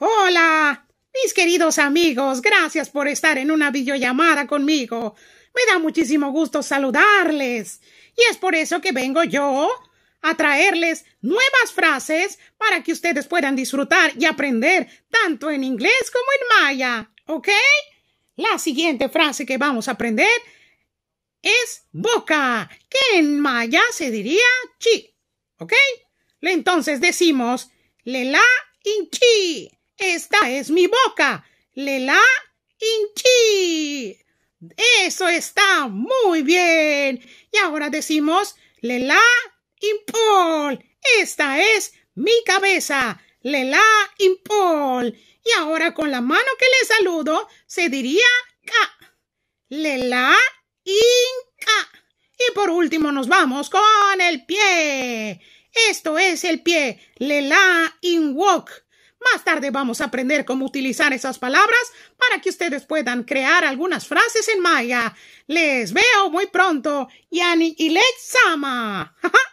Hola. Mis queridos amigos, gracias por estar en una videollamada conmigo. Me da muchísimo gusto saludarles. Y es por eso que vengo yo a traerles nuevas frases para que ustedes puedan disfrutar y aprender tanto en inglés como en maya. ¿Ok? La siguiente frase que vamos a aprender es boca, que en maya se diría chi. ¿Ok? Entonces decimos lela in chi. Esta es mi boca. Lela inchi. Eso está muy bien. Y ahora decimos Lela impol. Esta es mi cabeza. Lela impol. Y ahora con la mano que le saludo se diría ka. Lela inca. Y por último nos vamos con el pie. Esto es el pie. Lela in walk. Más tarde vamos a aprender cómo utilizar esas palabras para que ustedes puedan crear algunas frases en maya. Les veo muy pronto. Yani y